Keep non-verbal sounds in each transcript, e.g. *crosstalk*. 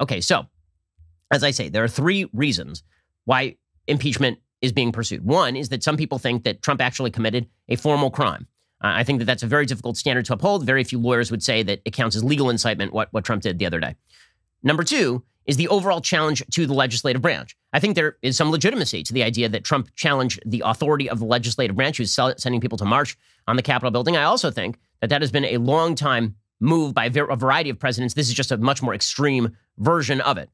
Okay, so as I say, there are three reasons why impeachment is being pursued. One is that some people think that Trump actually committed a formal crime. Uh, I think that that's a very difficult standard to uphold. Very few lawyers would say that it counts as legal incitement, what, what Trump did the other day. Number two is the overall challenge to the legislative branch. I think there is some legitimacy to the idea that Trump challenged the authority of the legislative branch, who's sending people to march on the Capitol building. I also think that that has been a long time move by a variety of presidents. This is just a much more extreme version of it.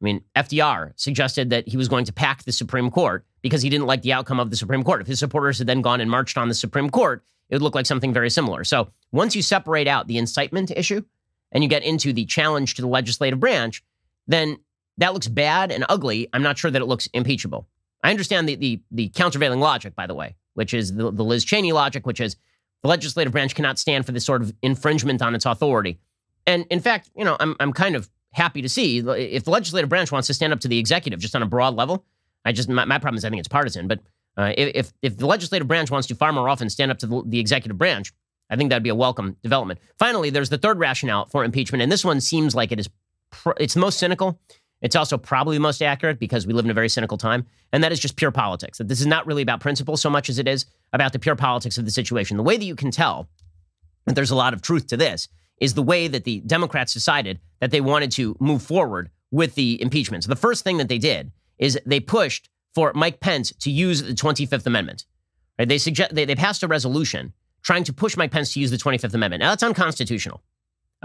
I mean, FDR suggested that he was going to pack the Supreme Court because he didn't like the outcome of the Supreme Court. If his supporters had then gone and marched on the Supreme Court, it would look like something very similar. So once you separate out the incitement issue and you get into the challenge to the legislative branch, then that looks bad and ugly. I'm not sure that it looks impeachable. I understand the the, the countervailing logic, by the way, which is the, the Liz Cheney logic, which is the legislative branch cannot stand for this sort of infringement on its authority. And in fact, you know, I'm, I'm kind of happy to see if the legislative branch wants to stand up to the executive just on a broad level. I just, my, my problem is I think it's partisan, but uh, if, if the legislative branch wants to far more often stand up to the, the executive branch, I think that'd be a welcome development. Finally, there's the third rationale for impeachment, and this one seems like it is pr- it's the most cynical. It's also probably the most accurate because we live in a very cynical time, and that is just pure politics. That this is not really about principle so much as it is about the pure politics of the situation. The way that you can tell that there's a lot of truth to this is the way that the Democrats decided that they wanted to move forward with the impeachment. So the first thing that they did is they pushed for Mike Pence to use the 25th Amendment. Right? They suggest they, they passed a resolution trying to push Mike Pence to use the 25th Amendment. Now that's unconstitutional.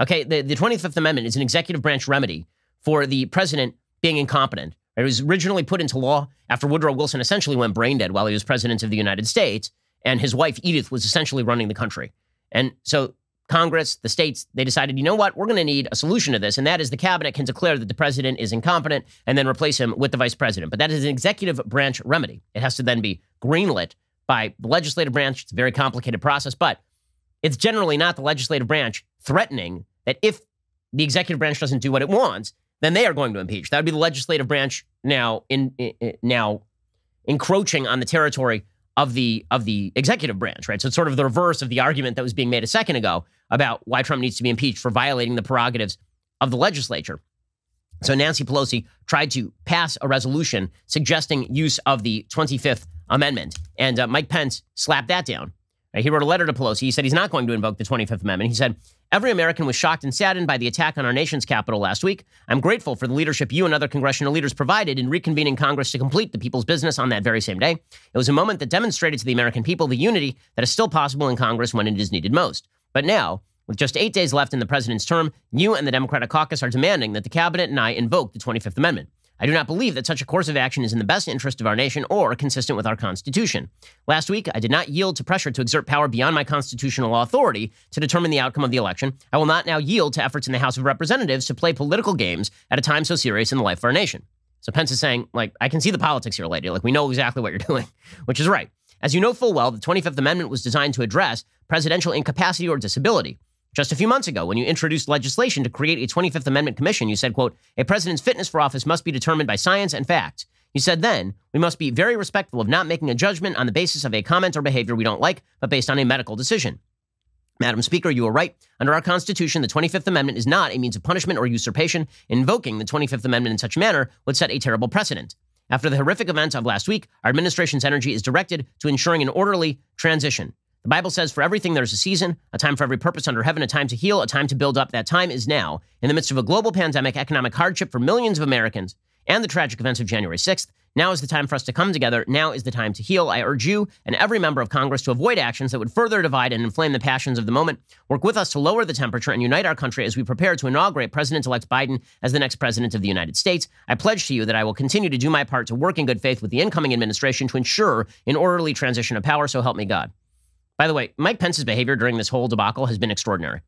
Okay, the, the 25th Amendment is an executive branch remedy for the president being incompetent it was originally put into law after Woodrow Wilson essentially went brain dead while he was president of the United States, and his wife Edith was essentially running the country. And so Congress, the states, they decided, you know what, we're going to need a solution to this, and that is the cabinet can declare that the president is incompetent and then replace him with the vice president. But that is an executive branch remedy. It has to then be greenlit by the legislative branch. It's a very complicated process, but it's generally not the legislative branch threatening that if the executive branch doesn't do what it wants, then they are going to impeach. That would be the legislative branch now in, in, now encroaching on the territory of the of the executive branch, right? So it's sort of the reverse of the argument that was being made a second ago about why Trump needs to be impeached for violating the prerogatives of the legislature. So Nancy Pelosi tried to pass a resolution suggesting use of the 25th Amendment, and uh, Mike Pence slapped that down he wrote a letter to Pelosi. He said he's not going to invoke the 25th Amendment. He said, Every American was shocked and saddened by the attack on our nation's capital last week. I'm grateful for the leadership you and other congressional leaders provided in reconvening Congress to complete the people's business on that very same day. It was a moment that demonstrated to the American people the unity that is still possible in Congress when it is needed most. But now, with just eight days left in the president's term, you and the Democratic caucus are demanding that the cabinet and I invoke the 25th Amendment. I do not believe that such a course of action is in the best interest of our nation or consistent with our Constitution. Last week, I did not yield to pressure to exert power beyond my constitutional authority to determine the outcome of the election. I will not now yield to efforts in the House of Representatives to play political games at a time so serious in the life of our nation. So Pence is saying, like, I can see the politics here, lady. Like, we know exactly what you're *laughs* doing, which is right. As you know full well, the 25th Amendment was designed to address presidential incapacity or disability. Just a few months ago, when you introduced legislation to create a 25th Amendment Commission, you said, quote, a president's fitness for office must be determined by science and fact." You said then, we must be very respectful of not making a judgment on the basis of a comment or behavior we don't like, but based on a medical decision. Madam Speaker, you are right. Under our Constitution, the 25th Amendment is not a means of punishment or usurpation. Invoking the 25th Amendment in such manner would set a terrible precedent. After the horrific events of last week, our administration's energy is directed to ensuring an orderly transition. The Bible says, For everything there's a season, a time for every purpose under heaven, a time to heal, a time to build up. That time is now. In the midst of a global pandemic, economic hardship for millions of Americans, and the tragic events of January 6th, now is the time for us to come together. Now is the time to heal. I urge you and every member of Congress to avoid actions that would further divide and inflame the passions of the moment. Work with us to lower the temperature and unite our country as we prepare to inaugurate President elect Biden as the next president of the United States. I pledge to you that I will continue to do my part to work in good faith with the incoming administration to ensure an orderly transition of power. So help me God. By the way, Mike Pence's behavior during this whole debacle has been extraordinary.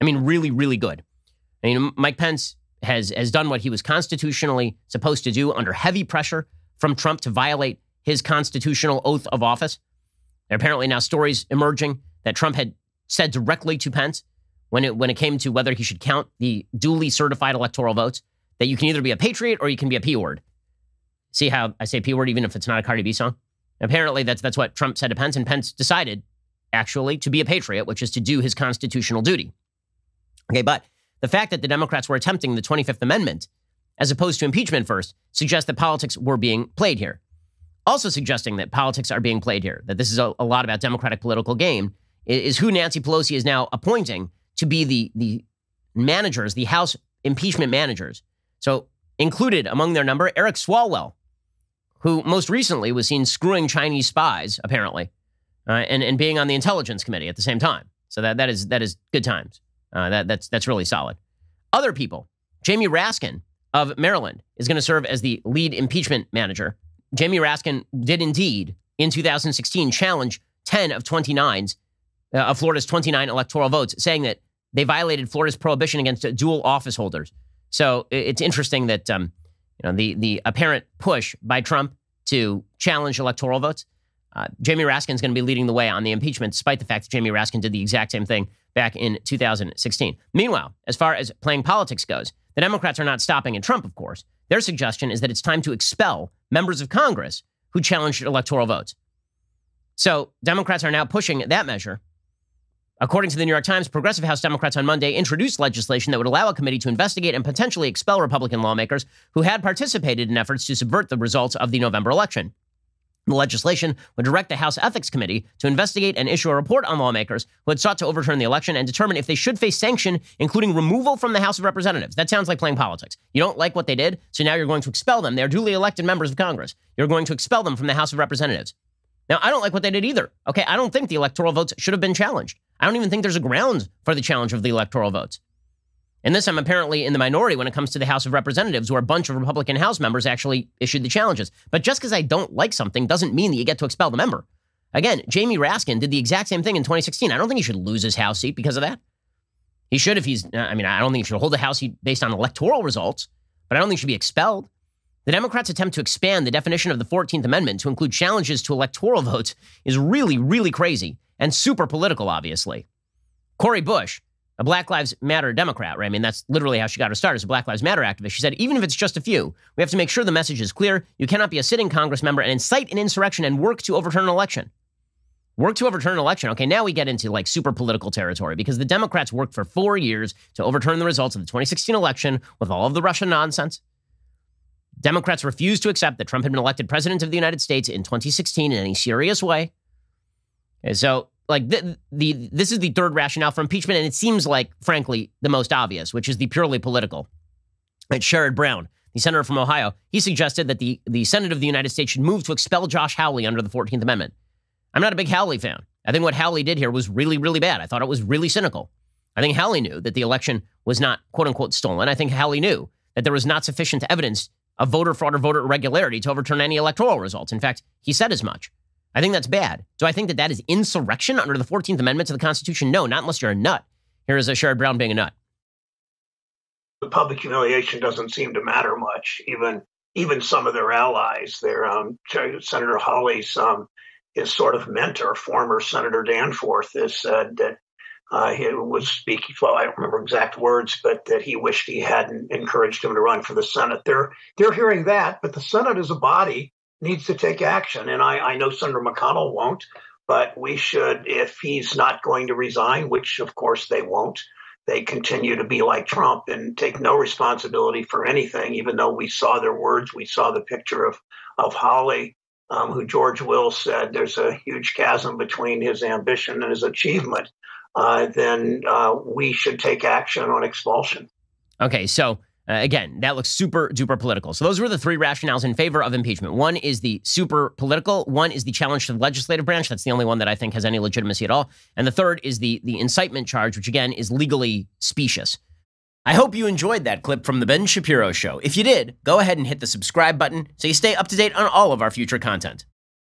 I mean, really, really good. I mean, Mike Pence has has done what he was constitutionally supposed to do under heavy pressure from Trump to violate his constitutional oath of office. There are apparently now stories emerging that Trump had said directly to Pence when it when it came to whether he should count the duly certified electoral votes that you can either be a patriot or you can be a p word. See how I say p word even if it's not a Cardi B song? Apparently that's that's what Trump said to Pence, and Pence decided actually, to be a patriot, which is to do his constitutional duty. Okay, but the fact that the Democrats were attempting the 25th Amendment as opposed to impeachment first suggests that politics were being played here. Also suggesting that politics are being played here, that this is a, a lot about Democratic political game, is who Nancy Pelosi is now appointing to be the, the managers, the House impeachment managers. So included among their number, Eric Swalwell, who most recently was seen screwing Chinese spies, apparently uh, and and being on the intelligence committee at the same time. So that that is that is good times. Uh, that that's that's really solid. Other people, Jamie Raskin of Maryland is going to serve as the lead impeachment manager. Jamie Raskin did indeed in 2016 challenge 10 of 29's uh, of Florida's 29 electoral votes, saying that they violated Florida's prohibition against dual office holders. So it's interesting that um, you know the the apparent push by Trump to challenge electoral votes uh, Jamie Raskin is going to be leading the way on the impeachment, despite the fact that Jamie Raskin did the exact same thing back in 2016. Meanwhile, as far as playing politics goes, the Democrats are not stopping at Trump, of course. Their suggestion is that it's time to expel members of Congress who challenged electoral votes. So Democrats are now pushing that measure. According to the New York Times, progressive House Democrats on Monday introduced legislation that would allow a committee to investigate and potentially expel Republican lawmakers who had participated in efforts to subvert the results of the November election. The legislation would direct the House Ethics Committee to investigate and issue a report on lawmakers who had sought to overturn the election and determine if they should face sanction, including removal from the House of Representatives. That sounds like playing politics. You don't like what they did, so now you're going to expel them. They're duly elected members of Congress. You're going to expel them from the House of Representatives. Now, I don't like what they did either. Okay, I don't think the electoral votes should have been challenged. I don't even think there's a ground for the challenge of the electoral votes. And this, I'm apparently in the minority when it comes to the House of Representatives, where a bunch of Republican House members actually issued the challenges. But just because I don't like something doesn't mean that you get to expel the member. Again, Jamie Raskin did the exact same thing in 2016. I don't think he should lose his House seat because of that. He should if he's, uh, I mean, I don't think he should hold the House seat based on electoral results, but I don't think he should be expelled. The Democrats' attempt to expand the definition of the 14th Amendment to include challenges to electoral *laughs* votes is really, really crazy and super political, obviously. Cory Bush, a Black Lives Matter Democrat, right? I mean, that's literally how she got her start as a Black Lives Matter activist. She said, even if it's just a few, we have to make sure the message is clear. You cannot be a sitting Congress member and incite an insurrection and work to overturn an election. Work to overturn an election. Okay, now we get into like super political territory because the Democrats worked for four years to overturn the results of the 2016 election with all of the Russian nonsense. Democrats refused to accept that Trump had been elected president of the United States in 2016 in any serious way. And so like the, the this is the third rationale for impeachment, and it seems like, frankly, the most obvious, which is the purely political. It's Sherrod Brown, the senator from Ohio, he suggested that the the Senate of the United States should move to expel Josh Howley under the Fourteenth Amendment. I'm not a big Howley fan. I think what Howley did here was really, really bad. I thought it was really cynical. I think Howley knew that the election was not quote unquote stolen. I think Howley knew that there was not sufficient evidence of voter fraud or voter irregularity to overturn any electoral results. In fact, he said as much. I think that's bad. Do I think that that is insurrection under the 14th Amendment to the Constitution? No, not unless you're a nut. Here is a Sherrod Brown being a nut. The public humiliation doesn't seem to matter much. Even even some of their allies, their um, Senator Hawley's um, his sort of mentor, former Senator Danforth, has said that uh, he was speaking. Well, I don't remember exact words, but that he wished he hadn't encouraged him to run for the Senate. They're they're hearing that, but the Senate is a body needs to take action. And I, I know Senator McConnell won't, but we should, if he's not going to resign, which of course they won't, they continue to be like Trump and take no responsibility for anything, even though we saw their words. We saw the picture of, of Holly, um, who George Will said there's a huge chasm between his ambition and his achievement. Uh, then uh, we should take action on expulsion. Okay, so uh, again, that looks super duper political. So those were the three rationales in favor of impeachment. One is the super political. One is the challenge to the legislative branch. That's the only one that I think has any legitimacy at all. And the third is the the incitement charge, which again is legally specious. I hope you enjoyed that clip from the Ben Shapiro Show. If you did, go ahead and hit the subscribe button so you stay up to date on all of our future content.